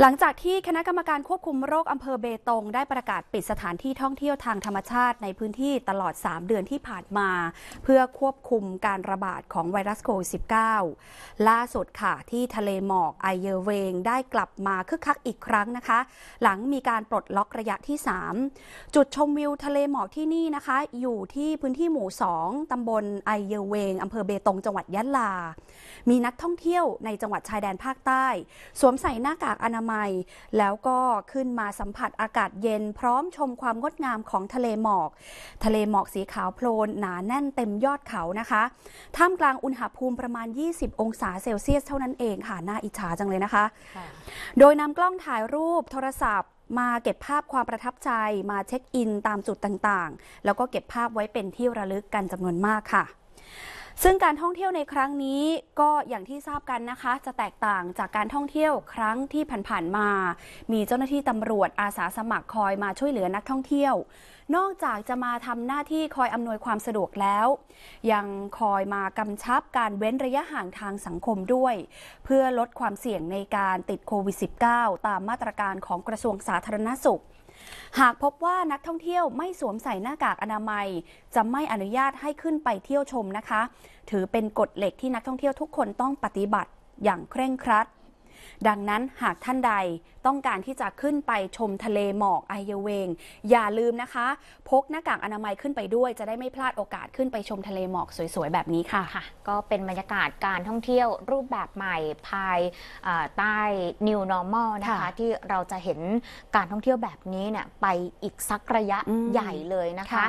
หลังจากที่คณะกรรมการควบคุมโรคอำเภอเบตงได้ประกาศปิดสถานที่ท่องเที่ยวทางธรรมชาติในพื้นที่ตลอด 3 เดือนที่ผ่านมา เพื่อควบคุมการระบาดของไวรัสโควิด -19 ล่าสุดค่ะที่ทะเลหมอกไอเยเวง ได้กลับมาคึกคักอีกครั้งนะคะ หลังมีการปลดล็อกระยะที่ 3 จุดชมวิวทะเลหมอกที่นี่นะคะ อยู่ที่พื้นที่หมู่ 2ตำบลไอเยเวงอำเภอเบตงจังหวัดยะลา มีนักท่องเที่ยวในจังหวัดชายแดนภาคใต้ สวมใส่หน้ากากอนามัยมัยแล้วก็ขึ้นมาสัมผัสอากาศเย็นพร้อมชมความงดงามของทะเลหมอก ทะเลหมอกสีขาวโพลนหนาแน่นเต็มยอดเขานะคะ ท่ามกลางอุณหภูมิประมาณ 20 องศาเซลเซียสเท่านั้นเองค่ะ น่าอิจฉาจังเลยนะคะ โดยนำกล้องถ่ายรูปโทรศัพท์มาเก็บภาพความประทับใจมาเช็คอินตามจุดต่างๆ แล้วก็เก็บภาพไว้เป็นที่ระลึกกันจำนวนมากค่ะซึ่งการท่องเที่ยวในครั้งนี้ก็อย่างที่ทราบกันนะคะ จะแตกต่างจากการท่องเที่ยวครั้งที่ผ่านๆมา มีเจ้าหน้าที่ตำรวจอาสาสมัครคอยมาช่วยเหลือนักท่องเที่ยวนอกจากจะมาทำหน้าที่คอยอำนวยความสะดวกแล้ว ยังคอยมากำชับการเว้นระยะห่างทางสังคมด้วยเพื่อลดความเสี่ยงในการติดโควิด -19 ตามมาตรการของกระทรวงสาธารณสุข หากพบว่านักท่องเที่ยวไม่สวมใส่หน้ากากอนามัย จะไม่อนุญาตให้ขึ้นไปเที่ยวชมนะคะ ถือเป็นกฎเหล็กที่นักท่องเที่ยวทุกคนต้องปฏิบัติอย่างเคร่งครัดดังนั้นหากท่านใดต้องการที่จะขึ้นไปชมทะเลหมอกไอเยเวง อย่าลืมนะคะ พกหน้ากากอนามัยขึ้นไปด้วย จะได้ไม่พลาดโอกาสขึ้นไปชมทะเลหมอกสวยๆ แบบนี้ค่ะค่ะก็เป็นบรรยากาศการท่องเที่ยวรูปแบบใหม่ภายใต้ New Normal นะคะที่เราจะเห็นการท่องเที่ยวแบบนี้เนี่ยไปอีกสักระยะใหญ่เลยนะคะ